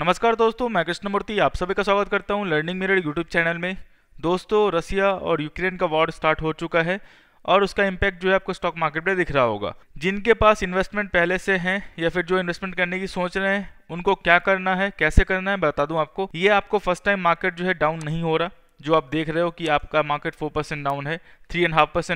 नमस्कार दोस्तों मैं कृष्णमूर्ति आप सभी का स्वागत करता हूं लर्निंग मेरे यूट्यूब चैनल में दोस्तों रसिया और यूक्रेन का वॉर स्टार्ट हो चुका है और उसका इम्पैक्ट जो है आपको स्टॉक मार्केट में दिख रहा होगा जिनके पास इन्वेस्टमेंट पहले से हैं या फिर जो इन्वेस्टमेंट करने की सोच रहे हैं उनको क्या करना है कैसे करना है बता दूँ आपको ये आपको फर्स्ट टाइम मार्केट जो है डाउन नहीं हो रहा जो आप देख रहे हो कि आपका मार्केट फोर डाउन है थ्री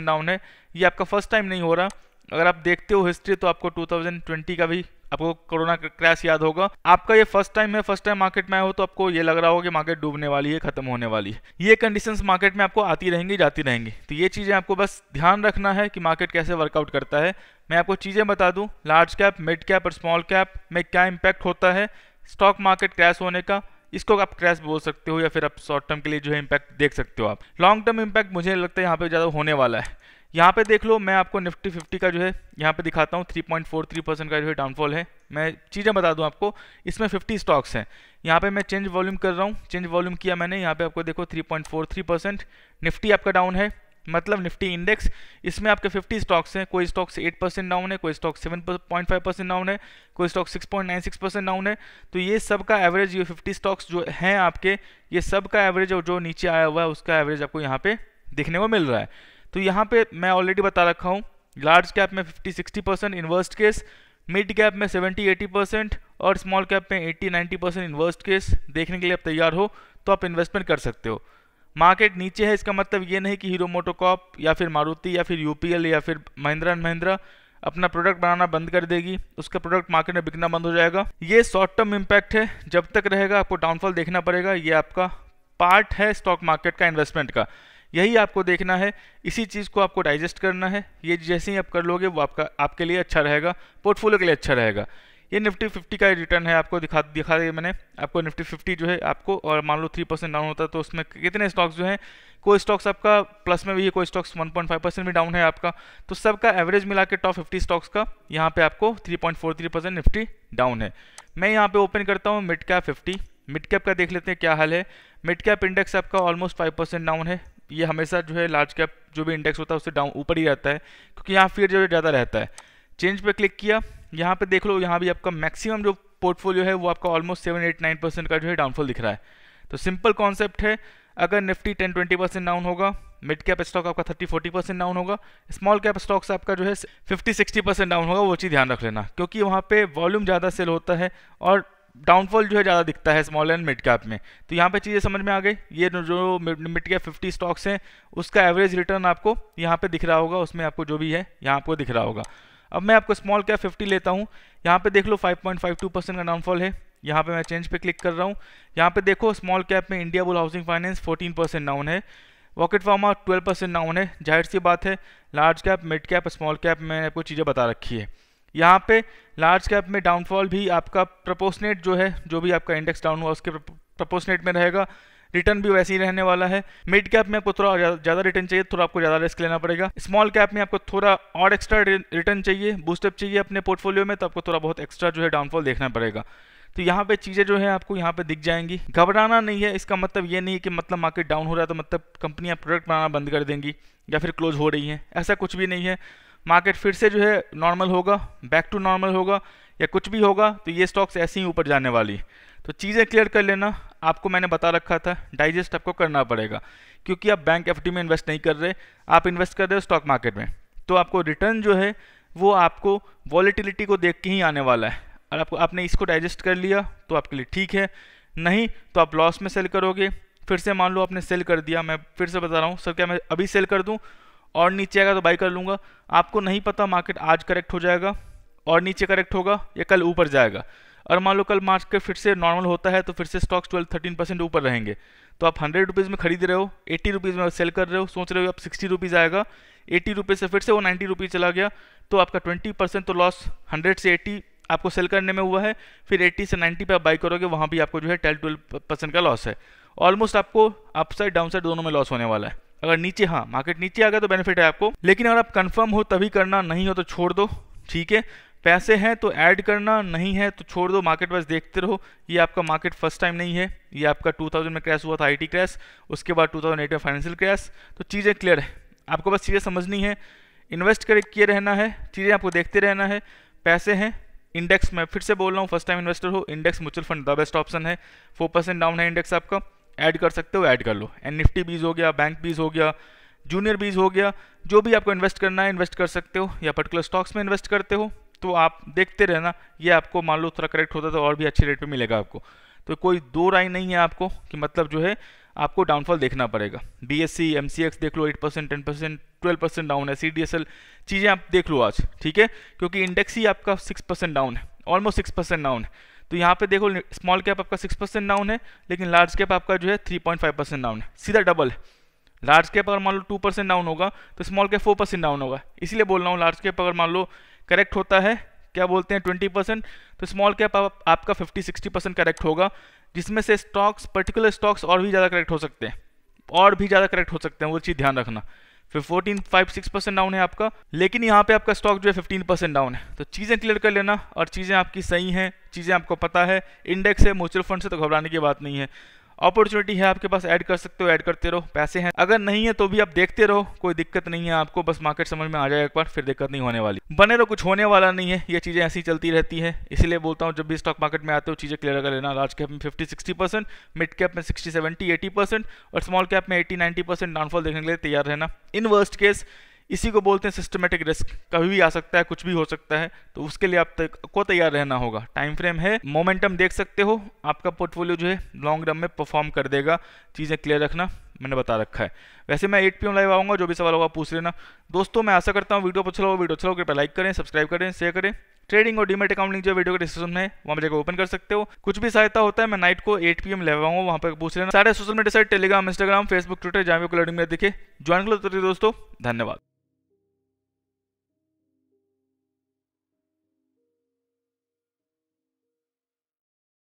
डाउन है ये आपका फर्स्ट टाइम नहीं हो रहा अगर आप देखते हो हिस्ट्री तो आपको 2020 का भी आपको कोरोना क्रैश याद होगा आपका ये फर्स्ट टाइम है फर्स्ट टाइम मार्केट में आए हो तो आपको ये लग रहा होगा कि मार्केट डूबने वाली है खत्म होने वाली है ये कंडीशंस मार्केट में आपको आती रहेंगी जाती रहेंगी तो ये चीज़ें आपको बस ध्यान रखना है कि मार्केट कैसे वर्कआउट करता है मैं आपको चीज़ें बता दूँ लार्ज कैप मिड कैप और स्मॉल कैप में क्या इम्पैक्ट होता है स्टॉक मार्केट क्रैश होने का इसको आप क्रैश बोल सकते हो या फिर आप शॉर्ट टर्म के लिए जो है इम्पैक्ट देख सकते हो आप लॉन्ग टर्म इम्पैक्ट मुझे लगता है यहाँ पे ज़्यादा होने वाला है यहाँ पे देख लो मैं आपको निफ्टी फिफ्टी का जो है यहाँ पे दिखाता हूँ 3.43 परसेंट का जो है डाउनफॉल है मैं चीज़ें बता दूँ आपको इसमें 50 स्टॉक्स हैं यहाँ पे मैं चेंज वॉल्यूम कर रहा हूँ चेंज वॉल्यूम किया मैंने यहाँ पे आपको देखो 3.43 परसेंट निफ्टी आपका डाउन है मतलब निफ्टी इंडेक्स इसमें आपके 50 स्टॉक्स हैं कोई स्टॉक्स 8 परसेंट डाउन है कोई स्टॉक 7.5 परसेंट डाउन है कोई स्टॉक 6.96 परसेंट डाउन है तो ये सब का एवरेज ये 50 स्टॉक्स जो हैं आपके ये सब का एवरेज और जो नीचे आया हुआ है उसका एवरेज आपको यहाँ पे देखने को मिल रहा है तो यहाँ पे मैं ऑलरेडी बता रखा हूँ लार्ज कैप में 50-60 percent in worst case mid cap में 70-80 परसेंट और स्मॉल कैप में 80-90 परसेंट इन्वर्स्ट केस देखने के लिए आप तैयार हो तो आप इन्वेस्टमेंट कर सकते हो मार्केट नीचे है इसका मतलब ये नहीं कि हीरो मोटोकॉप या फिर मारुति या फिर यूपीएल या फिर महिंद्रा एंड महिंद्रा अपना प्रोडक्ट बनाना बंद कर देगी उसका प्रोडक्ट मार्केट में बिकना बंद हो जाएगा ये शॉर्ट टर्म इम्पैक्ट है जब तक रहेगा आपको डाउनफॉल देखना पड़ेगा ये आपका पार्ट है स्टॉक मार्केट का इन्वेस्टमेंट का यही आपको देखना है इसी चीज़ को आपको डाइजेस्ट करना है ये जैसे ही आप कर लोगे वो आपका आपके लिए अच्छा रहेगा पोर्टफोलियो के लिए अच्छा रहेगा ये निफ्टी फिफ्टी का रिटर्न है आपको दिखा दिखा दिया मैंने आपको निफ्टी फिफ्टी जो है आपको और मान लो थ्री परसेंट डाउन होता है तो उसमें कितने स्टॉक्स जो हैं कोई स्टॉक्स आपका प्लस में भी है कोई stocks one point five percent भी डाउन है आपका तो सबका एवरेज मिला के टॉप फिफ्टी स्टॉक्स का यहाँ पे आपको three point four three percent Nifty down है मैं यहाँ पे ओपन करता हूँ mid cap fifty mid cap का देख लेते हैं क्या हाल है मिड कैप इंडेक्स आपका ऑलमोस्ट फाइव परसेंट डाउन है ये हमेशा जो है लार्ज कैप जो भी इंडेक्स होता है उससे डाउन ऊपर ही रहता है क्योंकि यहाँ फिर जो है ज़्यादा रहता है चेंज पे क्लिक किया यहाँ पे देख लो यहाँ भी आपका मैक्सिमम जो पोर्टफोलियो है वो आपका almost seven eight nine percent का जो है डाउनफॉल दिख रहा है तो सिंपल कॉन्सेप्ट है अगर Nifty ten twenty percent down होगा मिड कैप स्टॉक आपका थर्टी फोर्टी परसेंट डाउन होगा स्मॉल कैप स्टॉक्स आपका जो है फिफ्टी सिक्सटी परसेंट डाउन होगा वो चीज़ ध्यान रख लेना क्योंकि वहाँ पे वॉल्यूम ज़्यादा सेल होता है और डाउनफॉल जो है ज़्यादा दिखता है स्मॉल एंड मिड कैप में तो यहाँ पे चीज़ें समझ में आ गई ये जो मिड कैप 50 स्टॉक्स हैं उसका एवरेज रिटर्न आपको यहाँ पे दिख रहा होगा उसमें आपको जो भी है यहाँ आपको दिख रहा होगा अब मैं आपको स्मॉल कैप 50 लेता हूँ यहाँ पे देख लो 5.52 परसेंट का डाउनफॉल है यहाँ पर मैं चेंज पर क्लिक कर रहा हूँ यहाँ पे देखो स्मॉल कैप में Indiabulls housing finance fourteen percent down है Wockhardt pharma twelve percent down है जाहिर सी बात है large cap mid cap small cap मैंने आपको चीज़ें बता रखी है यहाँ पे लार्ज कैप में डाउनफॉल भी आपका प्रपोसनेट जो है जो भी आपका इंडेक्स डाउन हुआ उसके प्रपोसनेट में रहेगा रिटर्न भी वैसे ही रहने वाला है मिड कैप में आपको थोड़ा ज़्यादा रिटर्न चाहिए थोड़ा आपको ज़्यादा रिस्क लेना पड़ेगा स्मॉल कैप में आपको थोड़ा और एक्स्ट्रा रिटर्न चाहिए बूस्टअप चाहिए अपने पोर्टफोलियो में तो आपको थोड़ा बहुत एक्स्ट्रा जो है डाउनफॉल देखना पड़ेगा तो यहाँ पे चीज़ें जो है आपको यहाँ पे दिख जाएंगी घबराना नहीं है इसका मतलब ये नहीं है कि मतलब मार्केट डाउन हो रहा है तो मतलब कंपनियाँ प्रोडक्ट बनाना बंद कर देंगी या फिर क्लोज हो रही हैं ऐसा कुछ भी नहीं है मार्केट फिर से जो है नॉर्मल होगा बैक टू नॉर्मल होगा या कुछ भी होगा तो ये स्टॉक्स ऐसे ही ऊपर जाने वाली तो चीज़ें क्लियर कर लेना आपको मैंने बता रखा था डाइजेस्ट आपको करना पड़ेगा क्योंकि आप बैंक एफ में इन्वेस्ट नहीं कर रहे आप इन्वेस्ट कर रहे हो स्टॉक मार्केट में तो आपको रिटर्न जो है वो आपको वॉलीटिलिटी को देख के ही आने वाला है और आपको आपने इसको डाइजेस्ट कर लिया तो आपके लिए ठीक है नहीं तो आप लॉस में सेल करोगे फिर से मान लो आपने सेल कर दिया मैं फिर से बता रहा हूँ सर क्या मैं अभी सेल कर दूँ और नीचे आएगा तो बाई कर लूँगा आपको नहीं पता मार्केट आज करेक्ट हो जाएगा और नीचे करेक्ट होगा या कल ऊपर जाएगा और मान लो कल मार्केट फिर से नॉर्मल होता है तो फिर से स्टॉक्स ट्वेल्व थर्टीन परसेंट ऊपर रहेंगे तो आप हंड्रेड रुपीज़ में खरीद रहे हो एट्टी रुपीज़ में सेल कर रहे हो सोच रहे हो आप सिक्सटी रुपीज़ आएगा एट्टी रुपीज़ से फिर से वो नाइन्टी रुपीज़ चला गया तो आपका ट्वेंटी परसेंट तो लॉस हंड्रेड से एट्टी आपको सेल करने में हुआ है फिर 80 से 90 पे आप बाई करोगे वहाँ भी आपको जो है 10 ट्वेल्व परसेंट का लॉस है ऑलमोस्ट आपको अपसाइड डाउनसाइड दोनों में लॉस होने वाला है अगर नीचे हाँ मार्केट नीचे आ गया तो बेनिफिट है आपको लेकिन अगर आप कन्फर्म हो तभी करना नहीं हो तो छोड़ दो ठीक है पैसे हैं तो ऐड करना नहीं है तो छोड़ दो मार्केट बस देखते रहो ये आपका मार्केट फर्स्ट टाइम नहीं है ये आपका 2000 में क्रैश हुआ था आईटी क्रैश उसके बाद 2008 में फाइनेंशियल क्रैश तो चीज़ें क्लियर है आपको बस चीज़ें समझनी है इन्वेस्ट कर किए रहना है चीज़ें आपको देखते रहना है पैसे हैं इंडेक्स मैं फिर से बोल रहा हूँ फर्स्ट टाइम इन्वेस्टर हो index mutual fund the best option है फोर परसेंट डाउन है इंडेक्स आपका ऐड कर सकते हो ऐड कर लो एन निफ्टी बीज हो गया बैंक बीज हो गया जूनियर बीज हो गया जो भी आपको इन्वेस्ट करना है इन्वेस्ट कर सकते हो या पर्टिकुलर स्टॉक्स में इन्वेस्ट करते हो तो आप देखते रहना ये आपको मान लो थोड़ा करेक्ट होता तो और भी अच्छे रेट पर मिलेगा आपको तो कोई दो राय नहीं है आपको कि मतलब जो है आपको डाउनफॉल देखना पड़ेगा B S C M C X देख लो eight percent ten percent twelve percent down है सी डी एस एल चीज़ें आप देख लो आज ठीक है क्योंकि इंडेक्स ही आपका सिक्स परसेंट डाउन है ऑलमोस्ट सिक्स परसेंट डाउन है तो यहाँ पे देखो स्मॉल कैप आपका सिक्स परसेंट डाउन है लेकिन लार्ज कैप आपका जो है three point five percent down है सीधा डबल है लार्ज कैप अगर मान लो टू परसेंट डाउन होगा तो small cap four percent down होगा इसलिए बोल रहा हूँ लार्ज कैप अगर मान लो करेक्ट होता है क्या बोलते हैं ट्वेंटी परसेंट तो स्मॉल कैप आप, आपका फिफ्टी सिक्सटी परसेंट करेक्ट होगा जिसमें से स्टॉक्स पर्टिकुलर स्टॉक्स और भी ज़्यादा करेक्ट हो सकते हैं और भी ज़्यादा करेक्ट हो सकते हैं वो चीज़ ध्यान रखना फिर fourteen five six percent down है आपका लेकिन यहाँ पे आपका स्टॉक जो है फिफ्टीन परसेंट डाउन है तो चीज़ें क्लियर कर लेना और चीज़ें आपकी सही हैं चीज़ें आपको पता है इंडेक्स है म्यूचुअल फंड से तो घबराने की बात नहीं है अपॉर्चुनिटी है आपके पास ऐड कर सकते हो ऐड करते रहो पैसे हैं अगर नहीं है तो भी आप देखते रहो कोई दिक्कत नहीं है आपको बस मार्केट समझ में आ जाएगा एक बार फिर दिक्कत नहीं होने वाली बने रहो कुछ होने वाला नहीं है ये चीज़ें ऐसी चलती रहती है इसलिए बोलता हूँ जब भी स्टॉक मार्केट में आते हो चीज़ें क्लियर कर लेना लार्ज कैप में fifty sixty percent mid cap में सिक्सटी सेवेंटी एटी परसेंट और स्मॉल कैप में एटी नाइनटी परसेंट डाउनफॉल देखने के लिए तैयार रहना इन वर्स्ट केस इसी को बोलते हैं सिस्टमेटिक रिस्क कभी भी आ सकता है कुछ भी हो सकता है तो उसके लिए आप तक को तैयार रहना होगा टाइम फ्रेम है मोमेंटम देख सकते हो आपका पोर्टफोलियो जो है लॉन्ग रन में परफॉर्म कर देगा चीज़ें क्लियर रखना मैंने बता रखा है वैसे मैं एट पी लाइव आऊँगा जो भी सवाल होगा पूछ लेना दोस्तों मैं आशा करता हूँ वीडियो पर चलो वीडियो चलो अच्छा कृपया लाइक करें सब्सक्राइब करें शेयर करें ट्रेडिंग और डीमेट अकाउंट लिंक जो वीडियो के डिस्क्रिप्शन है वहाँ जगह ओपन कर सकते हो कुछ भी सहायता होता है मैं नाइट को 8 पीएम लाइव आऊँगा वहाँ पर पूछ लेना सारे social media site Telegram Instagram Facebook Twitter जहाँ भी कोलडिंग में दिखे ज्वाइन कर लो तो दोस्तों धन्यवाद